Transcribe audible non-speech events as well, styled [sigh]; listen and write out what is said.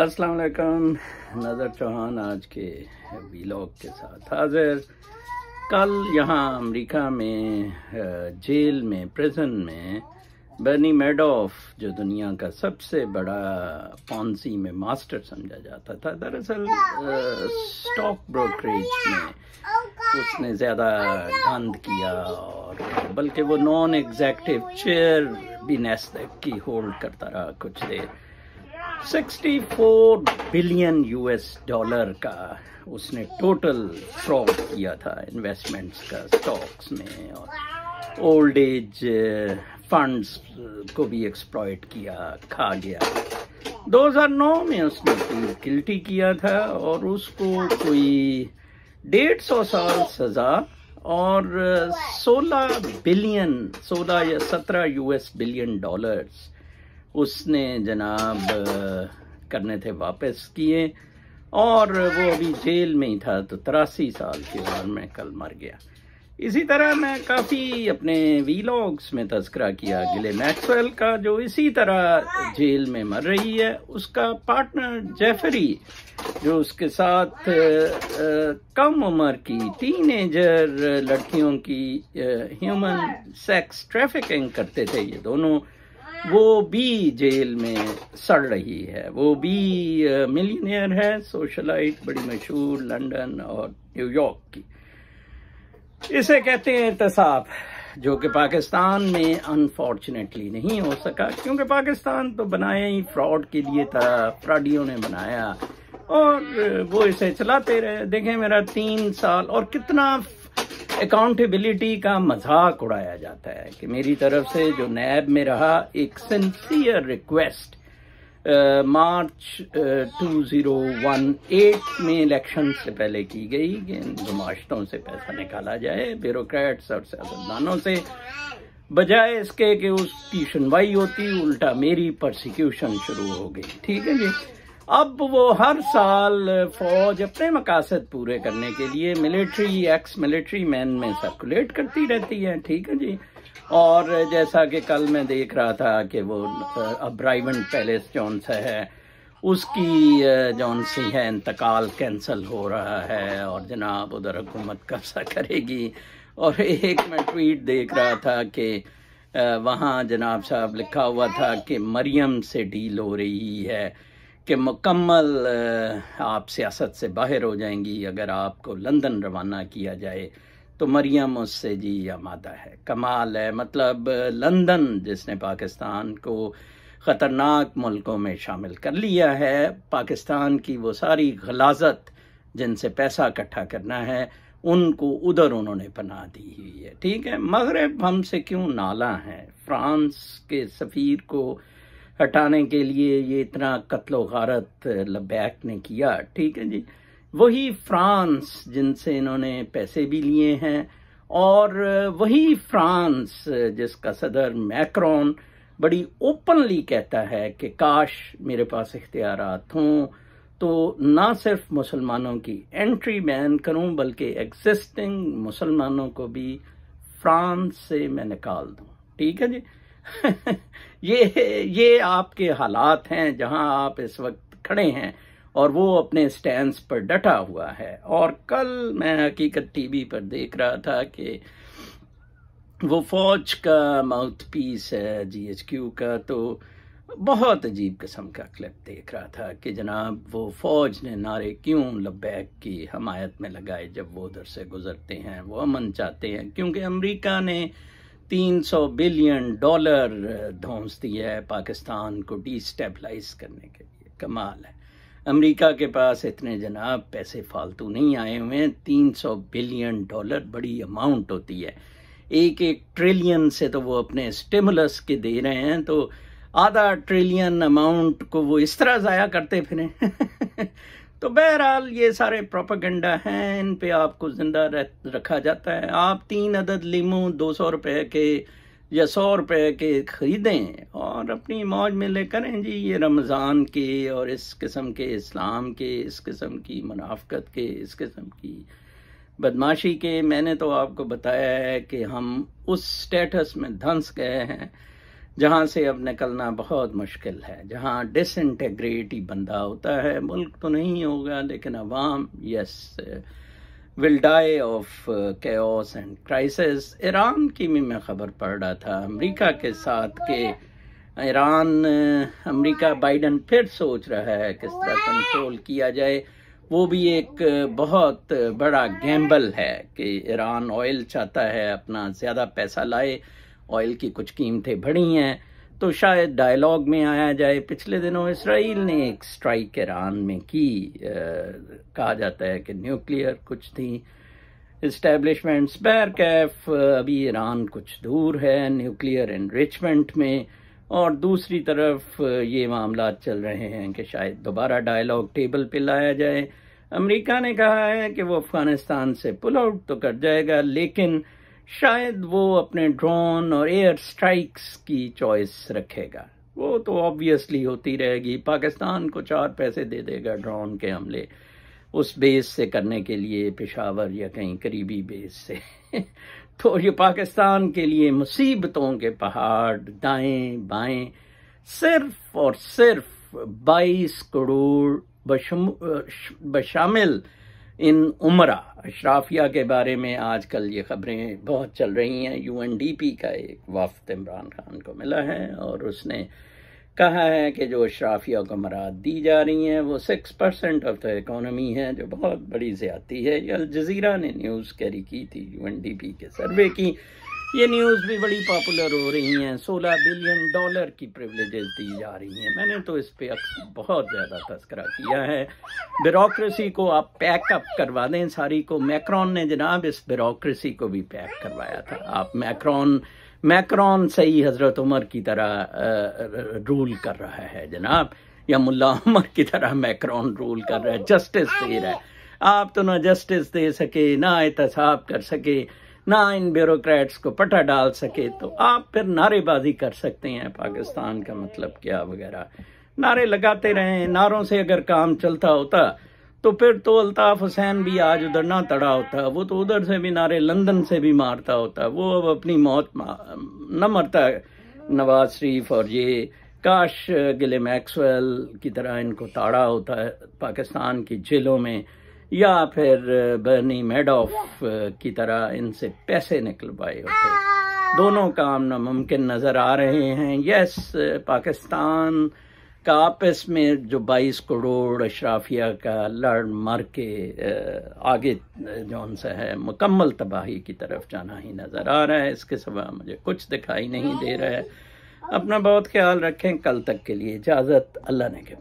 अस्सलाम वालेकुम नज़र चौहान आज के वीलॉग के साथ हाजिर कल यहाँ अमेरिका में जेल में प्रिजन में बर्नी मेडोफ जो दुनिया का सबसे बड़ा पॉन्सी में मास्टर समझा जाता था दरअसल स्टॉक ब्रोकरेज में उसने ज़्यादा गंद किया और बल्कि वो नॉन एग्जैक्टिव चेयर भी नेस्क की होल्ड करता रहा कुछ देर 64 बिलियन यूएस डॉलर का उसने टोटल फ्रॉड किया था इन्वेस्टमेंट्स का स्टॉक्स में और ओल्ड एज फंड्स को भी एक्सप्लॉयट किया खा गया 2009 में उसने प्लीड गिल्टी किया था और उसको कोई डेढ़ सौ साल सज़ा और 16 बिलियन 16 या 17 यूएस बिलियन डॉलर्स उसने जनाब करने थे वापस किए और वो अभी जेल में ही था तो तिरासी साल की उम्र में कल मर गया इसी तरह मैं काफ़ी अपने वीलॉग्स में तस्करा किया गिले मैक्सवेल का जो इसी तरह जेल में मर रही है उसका पार्टनर जेफरी जो उसके साथ कम उम्र की टीनेजर लड़कियों की ह्यूमन सेक्स ट्रैफिकिंग करते थे ये दोनों वो भी जेल में सड़ रही है वो भी मिलीनियर है सोशलाइट बड़ी मशहूर लंदन और न्यूयॉर्क की इसे कहते हैं तसाफ जो कि पाकिस्तान में अनफॉर्चुनेटली नहीं हो सका क्योंकि पाकिस्तान तो बनाया ही फ्रॉड के लिए था फ्रॉडियों ने बनाया और वो इसे चलाते रहे देखें मेरा तीन साल और कितना अकाउंटेबिलिटी का मजाक उड़ाया जाता है कि मेरी तरफ से जो नैब में रहा एक sincere request March two zero one eight में इलेक्शन से पहले की गई कि इन गुमाश्तों से पैसा निकाला जाए ब्यूरोक्रेट्स और सियासतदानों से बजाय इसके कि उसकी सुनवाई होती उल्टा मेरी प्रोसिक्यूशन शुरू हो गई ठीक है जी अब वो हर साल फौज अपने मकासद पूरे करने के लिए मिलिट्री एक्स मिलिट्री मैन में सर्कुलेट करती रहती है ठीक है जी और जैसा कि कल मैं देख रहा था कि वो अब्राइवन पैलेस जौन सा है उसकी जौन सी है इंतकाल कैंसल हो रहा है और जनाब उधर हुकूमत कब्जा करेगी और एक मैं ट्वीट देख रहा था कि वहाँ जनाब साहब लिखा हुआ था कि मरियम से डील हो रही है कि मुकम्मल आप सियासत से बाहर हो जाएंगी अगर आपको लंदन रवाना किया जाए तो मरियम उससे जी या मादा है कमाल है मतलब लंदन जिसने पाकिस्तान को ख़तरनाक मुल्कों में शामिल कर लिया है पाकिस्तान की वो सारी गलाजत जिनसे पैसा इकट्ठा करना है उनको उधर उन्होंने पना दी हुई है ठीक है मगरब हमसे क्यों नाला है फ्रांस के सफ़ीर को हटाने के लिए ये इतना कत्लो गारत लबैक ने किया ठीक है जी वही फ्रांस जिनसे इन्होंने पैसे भी लिए हैं और वही फ्रांस जिसका सदर मैक्रोन बड़ी ओपनली कहता है कि काश मेरे पास इख्तियार हों तो ना सिर्फ मुसलमानों की एंट्री बैन करूं बल्कि एग्जिस्टिंग मुसलमानों को भी फ्रांस से मैं निकाल दूं ठीक है जी [laughs] ये ये आपके हालात हैं जहां आप इस वक्त खड़े हैं और वो अपने स्टैंड पर डटा हुआ है और कल मैं हकीकत टीवी पर देख रहा था कि वो फौज का माउथ पीस है जीएचक्यू का तो बहुत अजीब किस्म का क्लिप देख रहा था कि जनाब वो फौज ने नारे क्यों लब्बैक की हमायत में लगाए जब वो उधर से गुजरते हैं वो अमन चाहते हैं क्योंकि अमेरिका ने 300 बिलियन डॉलर धोंस दी है पाकिस्तान को डिस्टेबलाइज करने के लिए कमाल है अमेरिका के पास इतने जनाब पैसे फालतू नहीं आए हुए हैं 300 बिलियन डॉलर बड़ी अमाउंट होती है एक एक ट्रिलियन से तो वो अपने स्टिमुलस के दे रहे हैं तो आधा ट्रिलियन अमाउंट को वो इस तरह ज़ाया करते फिरें [laughs] तो बहरहाल ये सारे प्रोपागेंडा हैं इन पे आपको ज़िंदा रखा जाता है आप तीन अदद लीमू दो सौ रुपये के या सौ रुपये के ख़रीदें और अपनी मौज में ले करें जी ये रमज़ान के और इस किस्म के इस्लाम के इस किस्म की मुनाफ़त के इस किस्म की बदमाशी के मैंने तो आपको बताया है कि हम उस स्टेटस में धंस गए हैं जहाँ से अब निकलना बहुत मुश्किल है जहाँ डिस इंटेग्रेटी बंदा होता है मुल्क तो नहीं होगा लेकिन अवाम yes will die of cash and crisis Iran की भी मैं खबर पढ़ रहा था अमेरिका के साथ के ईरान अमेरिका बाइडन फिर सोच रहा है किस तरह कंट्रोल किया जाए वो भी एक बहुत बड़ा गैम्बल है कि ईरान ऑयल चाहता है अपना ज़्यादा पैसा लाए ऑयल की कुछ कीमतें बढ़ी हैं तो शायद डायलॉग में आया जाए पिछले दिनों इसराइल ने एक स्ट्राइक ईरान में की आ, कहा जाता है कि न्यूक्लियर कुछ थी इस्टेब्लिशमेंट्स कैफ अभी ईरान कुछ दूर है न्यूक्लियर इनरिचमेंट में और दूसरी तरफ ये मामला चल रहे हैं कि शायद दोबारा डायलॉग टेबल पे लाया जाए अमेरिका ने कहा है कि वो अफ़गानिस्तान से पुल आउट तो कर जाएगा लेकिन शायद वो अपने ड्रोन और एयर स्ट्राइक्स की चॉइस रखेगा वो तो ऑब्वियसली होती रहेगी पाकिस्तान को चार पैसे दे देगा ड्रोन के हमले उस बेस से करने के लिए पेशावर या कहीं करीबी बेस से [laughs] तो ये पाकिस्तान के लिए मुसीबतों के पहाड़ दाएं बाएं सिर्फ और सिर्फ 22 करोड़ बशामिल इन उम्र अशराफिया के बारे में आजकल ये खबरें बहुत चल रही हैं यूएनडीपी का एक वफद इमरान खान को मिला है और उसने कहा है कि जो अशराफिया को मराद दी जा रही हैं वो six percent of the economy है जो बहुत बड़ी ज़्यादती है ये जजीरा ने न्यूज़ कैरी की थी यूएनडीपी के सर्वे की ये न्यूज़ भी बड़ी पॉपुलर हो रही हैं 16 बिलियन डॉलर की प्रिवलेजेस दी जा रही हैं मैंने तो इस पर बहुत ज़्यादा तस्करा किया है ब्यूरोसी को आप पैकअप करवा दें सारी को मैक्रॉन ने जनाब इस ब्यूरोसी को भी पैक करवाया था आप मैक्रॉन मैक्रॉन सही हज़रत उमर की तरह रूल कर रहा है जनाब या मुला उमर की तरह मैक्रॉन रूल कर रहा है जस्टिस दे रहा है आप तो ना जस्टिस दे सके ना एहतसाब कर सके ना इन ब्यूरोक्रेट्स को पटा डाल सके तो आप फिर नारेबाजी कर सकते हैं पाकिस्तान का मतलब क्या वगैरह नारे लगाते रहें नारों से अगर काम चलता होता तो फिर तो अल्ताफ हुसैन भी आज उधर ना तड़ा होता वो तो उधर से भी नारे लंदन से भी मारता होता वो अब अपनी मौत न मरता नवाज शरीफ और ये काश गिले मैक्सवेल की तरह इनको ताड़ा होता है पाकिस्तान की जेलों में या फिर बर्नी मेडोफ की तरह इनसे पैसे निकलवाए होते ah. दोनों काम नामुमकिन नज़र आ रहे हैं यस पाकिस्तान का आपस में जो 22 करोड़ अशराफिया का लड़ मर के आगे जो सा है मुकम्मल तबाही की तरफ जाना ही नज़र आ रहा है इसके सिवा मुझे कुछ दिखाई नहीं दे रहा है अपना बहुत ख्याल रखें कल तक के लिए इजाज़त अल्लाह ने के